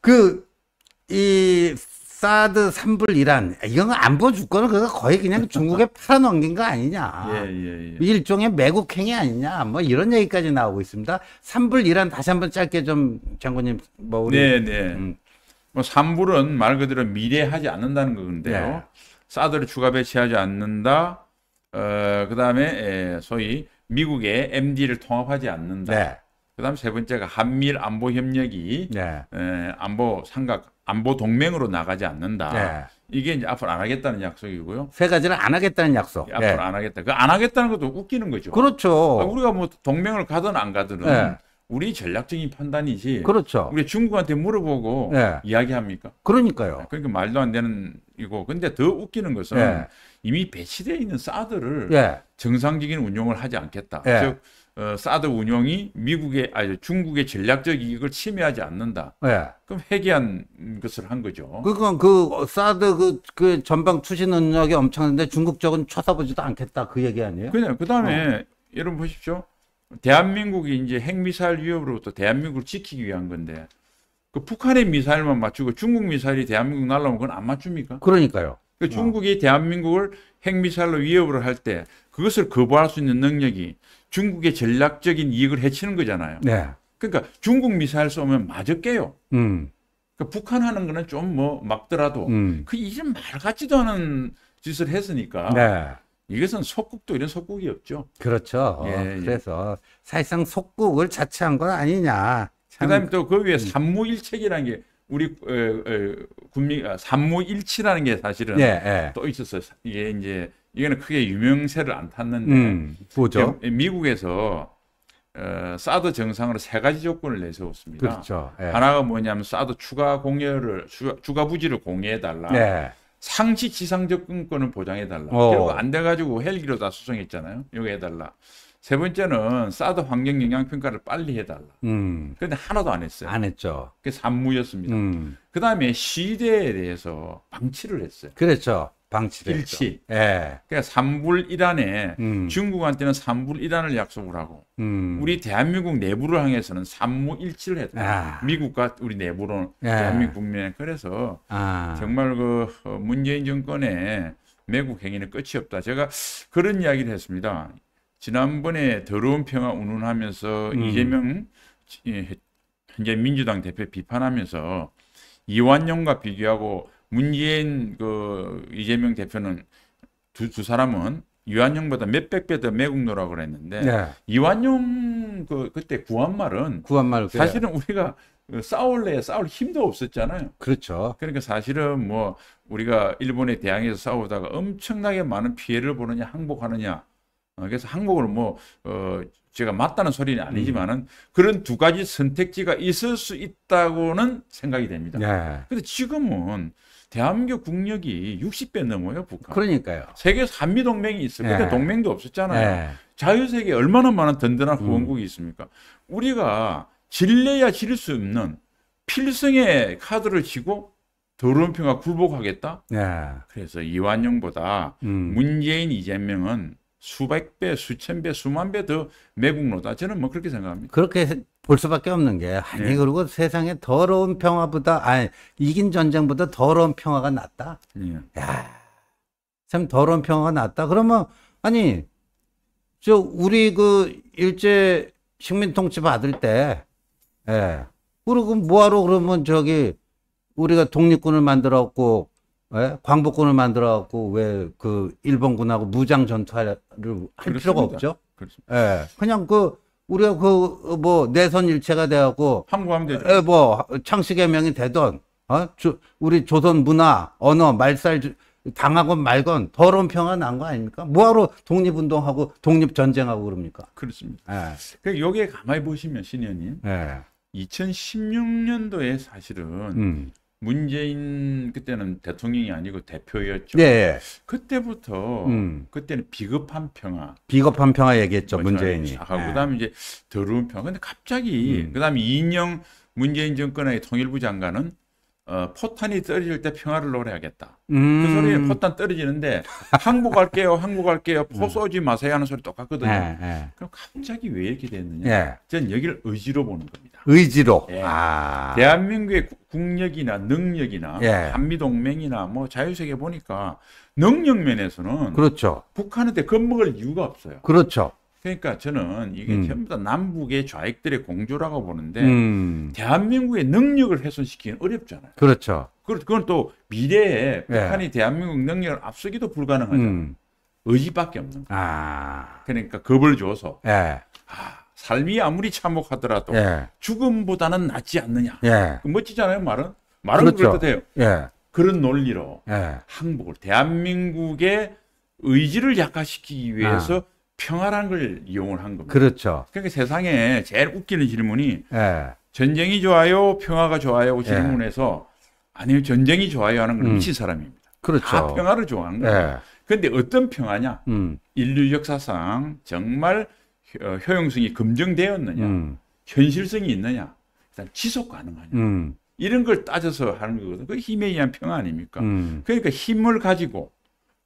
그, 이, 사드 삼불 이란, 이건 안보 주권을 그거 의 그냥 중국에 팔아넘긴 거 아니냐. 예, 예, 예. 뭐 일종의 매국행위 아니냐. 뭐 이런 얘기까지 나오고 있습니다. 삼불 이란 다시 한번 짧게 좀 장군님, 뭐 우리. 네, 네. 음. 뭐 삼불은 말 그대로 미래하지 않는다는 건데요. 네. 사드를 추가 배치하지 않는다. 어, 그 다음에 예, 소위 미국의 MD를 통합하지 않는다. 네. 그다음 세 번째가 한미일 안보 협력이 네. 에, 안보 삼각 안보 동맹으로 나가지 않는다. 네. 이게 이제 앞으로 안 하겠다는 약속이고요. 세가지를안 하겠다는 약속. 예, 앞으로 네. 안 하겠다. 그 안 하겠다는 것도 웃기는 거죠. 그렇죠. 그 우리가 뭐 동맹을 가든 안 가든 은 네. 우리 전략적인 판단이지. 그렇죠. 우리 중국한테 물어보고 네. 이야기합니까? 그러니까요. 아, 그러니까 말도 안 되는 이고. 근데 더 웃기는 것은 네. 이미 배치되어 있는 사드를 네. 정상적인 운용을 하지 않겠다. 네. 즉 어, 사드 운영이 미국의 아니 중국의 전략적 이익을 침해하지 않는다. 네. 그럼 회귀한 것을 한 거죠. 그건 그 사드 그, 그 전방 추진 능력이 엄청난데 중국 쪽은 쳐다보지도 않겠다 그 얘기 아니에요? 그냥 그다음에 어. 여러분 보십시오. 대한민국이 이제 핵미사일 위협으로부터 대한민국을 지키기 위한 건데 그 북한의 미사일만 맞추고 중국 미사일이 대한민국 날라오면 그건 안 맞춥니까? 그러니까요. 그러니까 중국이 대한민국을 핵미사일로 위협을 할 때 그것을 거부할 수 있는 능력이 중국의 전략적인 이익을 해치는 거잖아요. 네. 그러니까 중국 미사일 쏘면 맞을게요 음. 그러니까 북한 하는 거는 좀 뭐 막더라도 음. 그 이제 말 같지도 않은 짓을 했으니까 네. 이것은 속국도 이런 속국이 없죠. 그렇죠. 예, 예. 그래서 예. 사실상 속국을 자처한 건 아니냐. 그다음에 또 그 위에 산무일책이라는 음. 게 우리 에, 에, 국민 산무일치라는 아, 게 사실은 예, 예. 또 있었어요. 이게 이제 이거는 크게 유명세를 안 탔는데 음, 뭐죠? 미국에서 어, 사드 정상으로 세 가지 조건을 내세웠습니다. 그렇죠. 예. 하나가 뭐냐면 사드 추가 공여를 추가, 추가 부지를 공여해 달라. 예. 상시 지상 접근권을 보장해 달라. 결국 어. 안돼 가지고 헬기로 다 수송했잖아요. 요거 해 달라. 세 번째는 사드 환경 영향 평가를 빨리 해달라. 음. 그런데 하나도 안 했어요. 안 했죠. 그게 산무였습니다. 음. 그 다음에 시대에 대해서 방치를 했어요. 그렇죠. 방치를 일치. 했죠. 예. 그러니까 산불이란에 음. 중국한테는 산불이란을 약속을 하고 음. 우리 대한민국 내부를 향해서는 산무일치를 했다. 아. 미국과 우리 내부로는 예. 대한민국 국민에 그래서 아. 정말 그 어, 문재인 정권의 매국 행위는 끝이 없다. 제가 그런 이야기를 했습니다. 지난번에 더러운 평화 운운하면서 음. 이재명 예, 현재 민주당 대표 비판하면서 이완용과 비교하고 문재인 그 이재명 대표는 두, 두 사람은 이완용보다 몇백 배 더 매국노라 그랬는데 네. 이완용 그 그때 구한말은 구한말 사실은 우리가 싸울래 싸울 힘도 없었잖아요. 그렇죠. 그러니까 사실은 뭐 우리가 일본에 대항해서 싸우다가 엄청나게 많은 피해를 보느냐 항복하느냐 그래서 한국은 뭐, 어, 제가 맞다는 소리는 음. 아니지만은 음. 그런 두 가지 선택지가 있을 수 있다고는 생각이 됩니다. 네. 근데 지금은 대한민국 국력이 60배 넘어요, 북한. 그러니까요. 세계에서 한미동맹이 있어요. 네. 그때 예. 동맹도 없었잖아요. 네. 자유세계 얼마나 많은 든든한 음. 후원국이 음. 있습니까? 우리가 질래야 질 수 없는 필승의 카드를 치고 더러운 평화 굴복하겠다? 네. 그래서 이완용보다 음. 문재인, 이재명은 수백 배, 수천 배, 수만 배 더 매국노다. 저는 뭐 그렇게 생각합니다. 그렇게 볼 수밖에 없는 게 아니 예. 그리고 세상에 더러운 평화보다 아니 이긴 전쟁보다 더러운 평화가 낫다. 예. 야참 더러운 평화가 낫다. 그러면 아니 저 우리 그 일제 식민 통치 받을 때 예. 그리고 뭐하러 그러면 저기 우리가 독립군을 만들었고 예? 광복군을 만들어 갖고 왜 그 일본군하고 무장 전투를 할 필요가 없죠? 그렇습니다. 예. 그냥 그 우리가 그 뭐 내선 일체가 돼 갖고 항구하면 예, 뭐 창씨개명이 되던 어? 주, 우리 조선 문화, 언어, 말살 당하건 말건 더러운 평화 난 거 아닙니까? 뭐하러 독립운동하고 독립전쟁하고 그럽니까? 그렇습니다. 예. 그 여기에 가만히 보시면 신현님 예. 2016년도에 사실은 음. 문재인 그때는 대통령이 아니고 대표였죠. 네. 그때부터 음. 그때는 비겁한 평화. 비겁한 평화 얘기했죠 그렇죠. 문재인이. 하고 네. 그다음에 예. 이제 더러운 평화. 근데 갑자기 음. 그다음에 이인영 문재인 정권의 통일부 장관은 어, 포탄이 떨어질 때 평화를 노래하겠다. 그 음. 그 소리에 포탄 떨어지는데 항복할게요, 항복할게요, 음. 포 쏘지 마세요 하는 소리 똑같거든요. 예, 예. 그럼 갑자기 왜 이렇게 됐느냐? 예. 저는 여기를 의지로 보는 겁니다. 의지로. 예. 아. 대한민국의 국력이나 능력이나 예. 한미 동맹이나 뭐 자유세계 보니까 능력 면에서는 그렇죠. 북한한테 겁먹을 이유가 없어요. 그렇죠. 그러니까 저는 이게 음. 전부 다 남북의 좌익들의 공조라고 보는데 음. 대한민국의 능력을 훼손시키긴 어렵잖아요. 그렇죠. 그건 또 미래에 예. 북한이 예. 대한민국 능력을 앞서기도 불가능하죠 음. 의지밖에 없는 거예요. 아. 그러니까 겁을 줘서 예. 아, 삶이 아무리 참혹하더라도 예. 죽음보다는 낫지 않느냐. 예. 그 멋지잖아요 말은. 말은 그렇죠. 그럴듯해요. 예. 그런 논리로 항복을 대한민국의 의지를 약화시키기 위해서 아. 평화라는 걸 이용을 한 겁니다. 그렇죠. 그러니까 세상에 제일 웃기는 질문이 예. 전쟁이 좋아요, 평화가 좋아요 예. 질문에서 아니요 전쟁이 좋아요 하는 건 음. 미친 사람입니다. 그렇죠. 다 평화를 좋아하는 거예요. 예. 그런데 어떤 평화냐? 음. 인류 역사상 정말 어, 효용성이 검증되었느냐, 음. 현실성이 있느냐, 일단 지속 가능하냐. 음. 이런 걸 따져서 하는 거거든요. 그 힘에 의한 평화 아닙니까? 음. 그러니까 힘을 가지고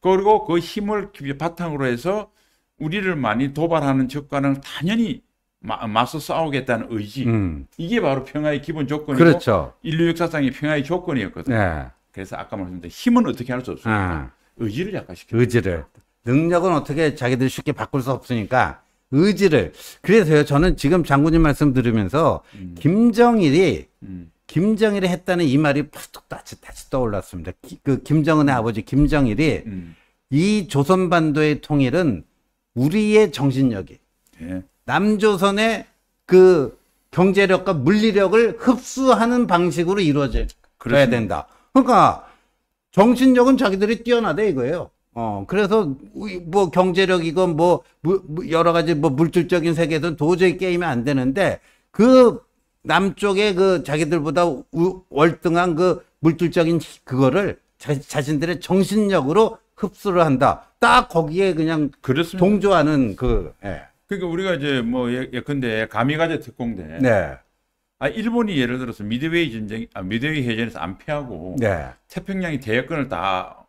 그리고 그 힘을 바탕으로 해서 우리를 많이 도발하는 적과는 당연히 맞서 싸우겠다는 의지. 음. 이게 바로 평화의 기본 조건이고 그렇죠. 인류 역사상의 평화의 조건이었거든요. 네. 그래서 아까 말씀드린 힘은 어떻게 할 수없습니 아. 네. 의지를 약화시켜. 의지를. 능력은 어떻게 자기들이 쉽게 바꿀 수 없으니까 의지를. 그래서요, 저는 지금 장군님 말씀 들으면서 음. 김정일이 음. 김정일이 했다는 이 말이 팍 다시 다시 떠올랐습니다. 기, 그 김정은의 아버지 김정일이 음. 이 조선 반도의 통일은 우리의 정신력이 예. 남조선의 그 경제력과 물리력을 흡수하는 방식으로 이루어져야 된다. 그러니까 정신력은 자기들이 뛰어나대 이거예요. 어 그래서 뭐 경제력이건 뭐, 여러 가지 뭐 물질적인 세계에서는 도저히 게임이 안 되는데 그 남쪽의 그 자기들보다 월등한 그 물질적인 그거를 자, 자신들의 정신력으로 흡수를 한다. 딱 거기에 그냥 그렇습니다. 동조하는 그 예. 그러니까 우리가 이제 뭐 예, 컨대 가미가제 특공대. 네. 아 일본이 예를 들어서 미드웨이 전쟁, 아, 미드웨이 해전에서 안패하고 네. 태평양이 대여권을 다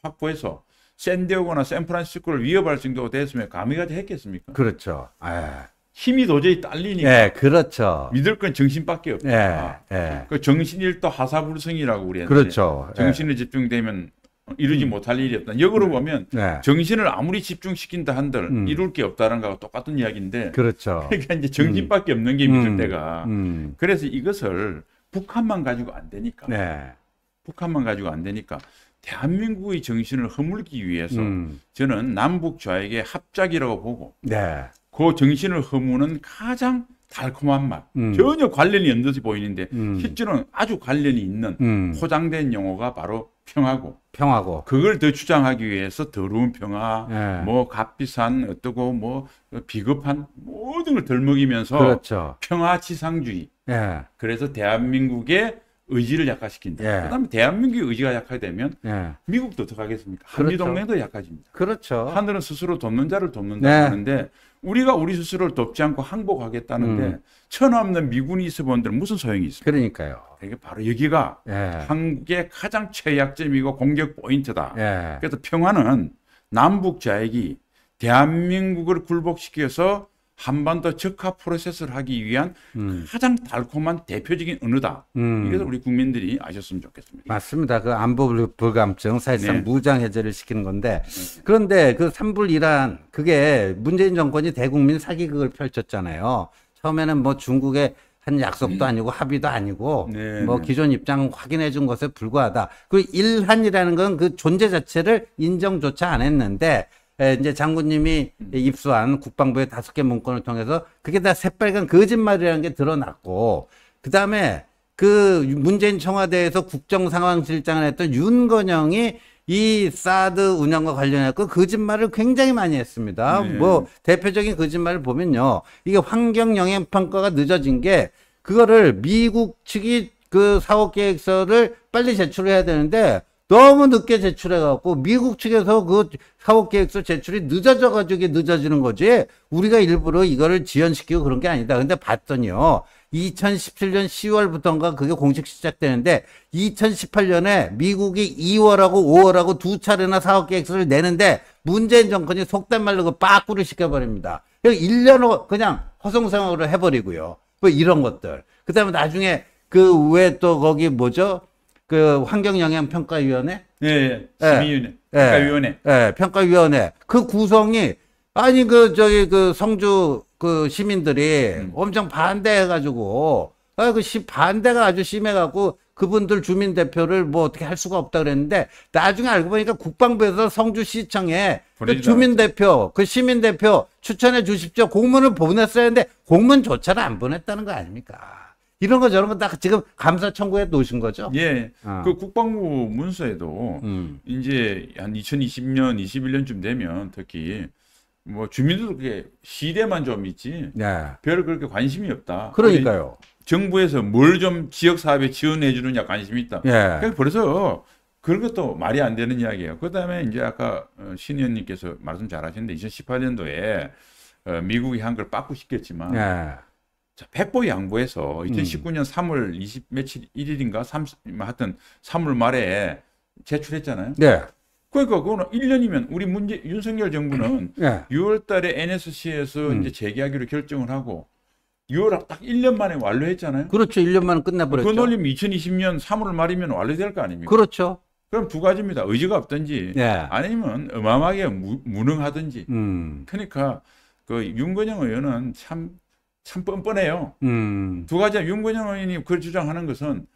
확보해서 샌디오거나 샌프란시스코를 위협할 정도가 됐으면 가미가제 했겠습니까? 그렇죠. 예. 힘이 도저히 딸리니까. 예, 그렇죠. 믿을 건 정신밖에 없다. 예, 예. 그 정신일도 하사불성이라고 우리 옛날에 그렇죠. 정신이 집중되면 이루지 음. 못할 일이 었다 역으로 네. 보면 네. 정신을 아무리 집중시킨다 한들 음. 이룰 게 없다는 거하고 똑같은 이야기인데 그렇죠. 그러니까 이제 정신밖에 음. 없는 게 믿을 음. 때가 음. 그래서 이것을 북한만 가지고 안 되니까 네. 북한만 가지고 안 되니까 대한민국의 정신을 허물기 위해서 음. 저는 남북 좌익의 합작이라고 보고 네. 그 정신을 허무는 가장 달콤한 맛 전혀 관련이 없는 듯이 보이는데 실제로는 아주 관련이 있는 포장된 용어가 바로 평하고평하고 그걸 더 주장하기 위해서 더러운 평화, 예. 뭐 값비싼 어떠고 뭐 비겁한 모든 걸덜 먹이면서 그렇죠. 평화 지상주의. 예. 그래서 대한민국의 의지를 약화시킨다. 예. 그다음에 대한민국의 의지가 약화되면 예. 미국도 어떡하겠습니까? 한미 그렇죠. 동맹도 약화집니다. 그렇죠. 하늘은 스스로 돕는 자를 돕는다 네. 하는데 우리가 우리 스스로를 돕지 않고 항복하겠다는데 음. 천하 없는 미군이 있어 본들은 무슨 소용이 있습니까? 그러니까요. 이게 바로 여기가 예. 한국의 가장 최약점이고 공격 포인트다. 예. 그래서 평화는 남북 좌익이 대한민국을 굴복시켜서 한반도 적화 프로세스를 하기 위한 음. 가장 달콤한 대표적인 은어다 음. 이것을 우리 국민들이 아셨으면 좋겠습니다. 맞습니다. 그 안보 불감증 사실상 네. 무장 해제를 시키는 건데 네. 그런데 그 삼불이란 그게 문재인 정권이 대국민 사기극을 펼쳤잖아요. 처음에는 뭐 중국의 한 약속도 네. 아니고 합의도 아니고 네. 뭐 네. 기존 입장 확인해 준 것에 불과하다. 그 일한이라는 건 그 존재 자체를 인정조차 안 했는데 에, 예, 이제 장군님이 음. 입수한 국방부의 다섯 개 문건을 통해서 그게 다 새빨간 거짓말이라는 게 드러났고 그 다음에 그 문재인 청와대에서 국정상황실장을 했던 윤건영이 이 사드 운영과 관련해서 거짓말을 굉장히 많이 했습니다. 네. 뭐 대표적인 거짓말을 보면요. 이게 환경 영향 평가가 늦어진 게 그거를 미국 측이 그 사업 계획서를 빨리 제출해야 되는데 너무 늦게 제출해갖고 미국 측에서 그 사업 계획서 제출이 늦어져가지고 늦어지는 거지 우리가 일부러 이거를 지연시키고 그런 게 아니다. 근데 봤더니요. 2017년 10월부터인가 그게 공식 시작되는데 2018년에 미국이 2월하고 5월하고 두 차례나 사업 계획서를 내는데 문재인 정권이 속된 말로 그 빠꾸를 시켜버립니다. 1년 후 그냥 허송상으로 해버리고요. 뭐 이런 것들. 그 다음에 나중에 그 외에 또 거기 뭐죠? 그 환경영향평가위원회? 예, 예, 예. 심의위원회. 예. 평가위원회. 예, 평가위원회. 그 구성이 아니 그 저기 그 성주 그 시민들이 음. 엄청 반대해가지고 아그 반대가 아주 심해갖고 그분들 주민 대표를 뭐 어떻게 할 수가 없다 그랬는데 나중에 알고 보니까 국방부에서 성주시청에 그 주민 대표 그 시민 대표 추천해 주십시오 공문을 보냈어야 했는데 공문조차를 안 보냈다는 거 아닙니까? 이런 거 저런 거다 지금 감사 청구해 놓으신 거죠? 예. 어. 그 국방부 문서에도 음. 이제 한 2020년, 21년쯤 되면 특히 뭐 주민들도 그게 시대만 좀 있지. 네. 별 그렇게 관심이 없다. 그러니까요. 정부에서 뭘 좀 지역 사업에 지원해 주느냐 관심이 있다. 예. 그러니까 그래서 그런 것도 말이 안 되는 이야기예요. 그다음에 이제 아까 어, 신 의원님께서 말씀 잘하셨는데 2018년도에 어, 미국이 한 걸 빠꾸 시켰지만 예. 백보 양보해서 2019년 3월 20 며칠 1일인가 30, 하여튼 3월 말에 제출했잖아요. 네. 그러니까 그거는 1년이면 우리 문제 윤석열 정부는 네. 6월 달에 NSC에서 음. 이제 재개하기로 결정을 하고 6월 딱 1년 만에 완료했잖아요. 그렇죠. 1년 만에 끝나버렸죠. 그 논리면 2020년 3월 말이면 완료될 거 아닙니까? 그렇죠. 그럼 두 가지입니다. 의지가 없든지 네. 아니면 어마어마하게 무, 능하든지 음. 그러니까 그 윤건영 의원은 참참 뻔뻔해요. 음. 두 가지 윤건영 의원이 그걸 주장하는 것은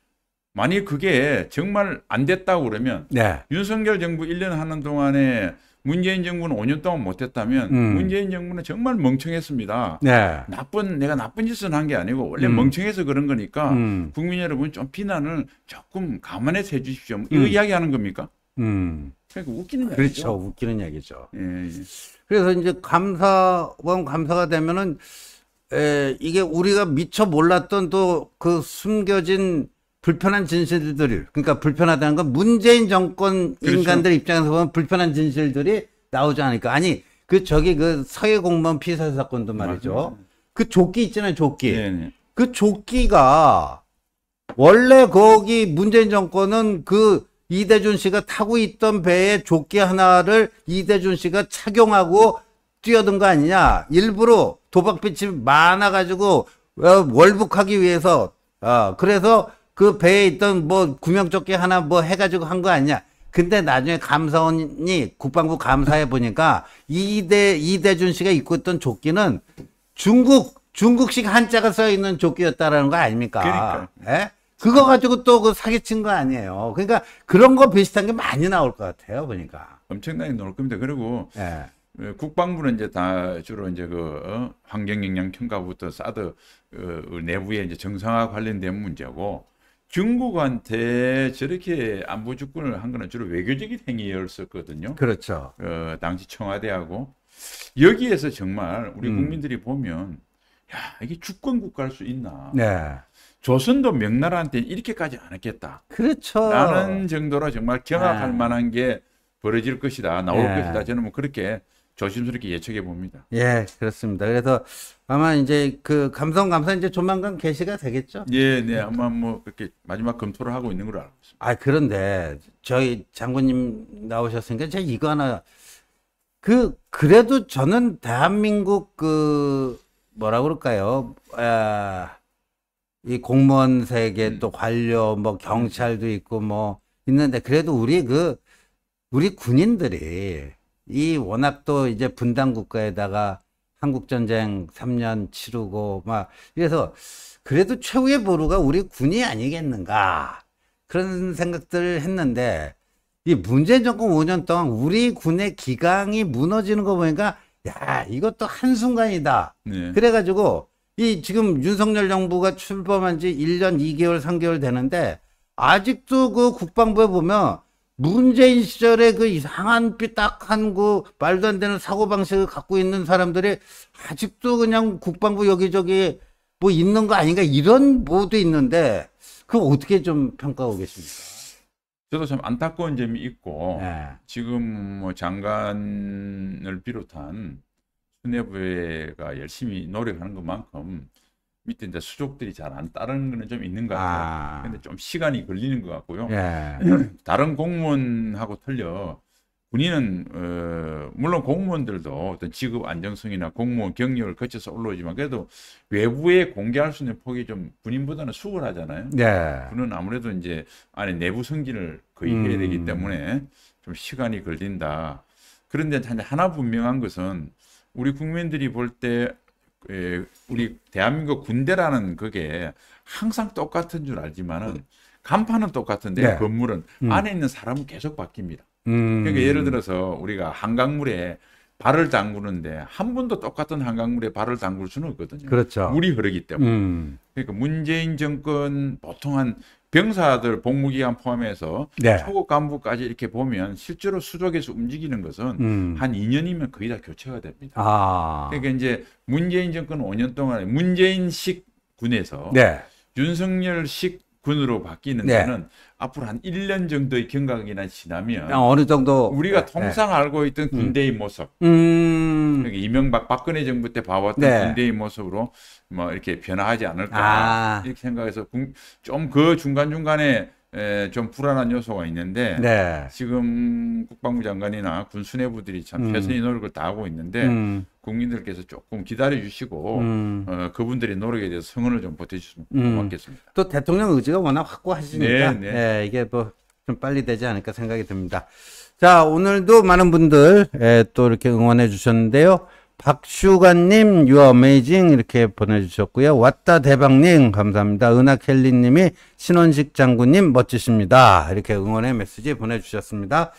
만약 그게 정말 안 됐다고 그러면 네. 윤석열 정부 1년 하는 동안에 문재인 정부는 5년 동안 못했다면 음. 문재인 정부는 정말 멍청했습니다. 네. 나쁜 내가 나쁜 짓은 한 게 아니고 원래 음. 멍청해서 그런 거니까 음. 국민 여러분 좀 비난을 조금 감안해서 해주십시오. 뭐 음. 이거 이야기하는 겁니까? 음. 그러니까 웃기는 그렇죠, 기죠 그렇죠, 웃기는 이야기죠 예, 예. 그래서 이제 감사원 감사가 되면은 에, 예, 이게 우리가 미처 몰랐던 또 그 숨겨진 불편한 진실들이 그러니까 불편하다는 건 문재인 정권 그렇죠. 인간들 입장에서 보면 불편한 진실들이 나오지 않을까 아니 그 저기 그 서해 공무원 피살 사건도 말이죠 맞아요. 그 조끼 있잖아요 조끼 네네. 네. 그 조끼가 원래 거기 문재인 정권은 그 이대준 씨가 타고 있던 배에 조끼 하나를 이대준 씨가 착용하고 뛰어든 거 아니냐 일부러 도박빚이 많아가지고 어, 월북하기 위해서 어, 그래서 그 배에 있던 뭐 구명조끼 하나 뭐 해가지고 한 거 아니냐. 근데 나중에 감사원이 국방부 감사해 보니까 이대 이대준 씨가 입고 있던 조끼는 중국 중국식 한자가 써 있는 조끼였다라는 거 아닙니까? 그러니까. 예? 그거 가지고 또 그 사기친 거 아니에요. 그러니까 그런 거 비슷한 게 많이 나올 것 같아요, 보니까. 엄청나게 나올 겁니다. 그리고 예. 예, 국방부는 이제 다 주로 이제 그 어, 환경 영향 평가부터 사드 어, 그 내부의 이제 정상화 관련된 문제고 중국한테 저렇게 안보 주권을 한 거는 주로 외교적인 행위였었거든요. 그렇죠. 어, 당시 청와대하고 여기에서 정말 우리 음. 국민들이 음. 보면 야 이게 주권 국가일 수 있나? 네. 조선도 명나라한테 이렇게까지 안 했겠다. 그렇죠. 라는 정도로 정말 경악할 네. 만한 게 벌어질 것이다, 나올 네. 것이다. 저는 뭐 그렇게 조심스럽게 예측해 봅니다. 예, 그렇습니다. 그래서 아마 이제 그 감성 감사 이제 조만간 게시가 되겠죠? 예, 네. 아마 뭐 그렇게 마지막 검토를 하고 있는 걸로 알고 있습니다. 아, 그런데 저희 장군님 나오셨으니까 제가 이거 하나 그 그래도 저는 대한민국 그 뭐라 그럴까요? 아, 이 공무원 세계 음. 또 관료 뭐 경찰도 있고 뭐 있는데 그래도 우리 그 우리 군인들이 이 워낙 또 이제 분단 국가에다가 한국 전쟁 3년 치르고 막 그래서 그래도 최후의 보루가 우리 군이 아니겠는가 그런 생각들을 했는데 이 문재인 정권 5년 동안 우리 군의 기강이 무너지는 거 보니까 야 이것도 한순간이다 네. 그래가지고 이 지금 윤석열 정부가 출범한 지 1년 2개월 3개월 되는데 아직도 그 국방부에 보면 문재인 시절에 그 이상한 삐딱한 그 말도 안 되는 사고방식을 갖고 있는 사람들이 아직도 그냥 국방부 여기저기 뭐 있는 거 아닌가 이런 모도 있는데 그거 어떻게 좀 평가하고 계십니까? 저도 참 안타까운 점이 있고 네. 지금 뭐 장관을 비롯한 수뇌부가 열심히 노력하는 것만큼 밑에 이제 수족들이 잘 안 따르는 거는 좀 있는 것 같아요. 아. 근데 좀 시간이 걸리는 것 같고요. 예. 다른 공무원하고 틀려 군인은 어, 물론 공무원들도 어떤 직업 안정성이나 공무원 경력을 거쳐서 올라오지만 그래도 외부에 공개할 수 있는 폭이 좀 군인보다는 수월하잖아요. 예. 군은 아무래도 이제 안에 내부 성질을 거의 해야 되기 음. 때문에 좀 시간이 걸린다. 그런데 하나 분명한 것은 우리 국민들이 볼때 예, 우리 대한민국 군대라는 그게 항상 똑같은 줄 알지만은 음. 간판은 똑같은데 네. 건물은 음. 안에 있는 사람은 계속 바뀝니다. 음. 그러니까 예를 들어서 우리가 한강물에 발을 담그는데 한 번도 똑같은 한강물에 발을 담글 수는 없거든요. 그렇죠. 물이 흐르기 때문에. 음. 그러니까 문재인 정권 보통 한 병사들 복무기간 포함해서 네. 초급 간부까지 이렇게 보면 실제로 수족에서 움직이는 것은 음. 한 2년이면 거의 다 교체가 됩니다. 아. 그러니까 이제 문재인 정권 5년 동안 문재인식 군에서 네. 윤석열식 군으로 바뀌는 네. 거는 앞으로 한 1년 정도의 경과기나 지나면 아, 어느 정도 우리가 네. 통상 네. 알고 있던 음. 군대의 음. 모습 음. 그러니까 이명박 박근혜 정부 때 봐왔던 네. 군대의 모습으로 뭐 이렇게 변화하지 않을까 아. 이렇게 생각해서 좀 그 중간중간에 에, 좀 불안한 요소가 있는데 네. 지금 국방부 장관이나 군 수뇌부들이 참 음. 최선의 음. 노력을 다하고 있는데 음. 국민들께서 조금 기다려 주시고 음. 어, 그분들의 노력에 대해서 성원을 좀 보태주시면 음. 고맙겠습니다. 또 대통령 의지가 워낙 확고하시니까 네, 네. 예, 이게 뭐 좀 빨리 되지 않을까 생각이 듭니다. 자 오늘도 많은 분들 예, 또 이렇게 응원해 주셨는데요. 박슈관님, you a r 이렇게 보내주셨고요. 왔다 대박님 감사합니다. 은하켈리님이 신원식 장군님 멋지십니다. 이렇게 응원의 메시지 보내주셨습니다.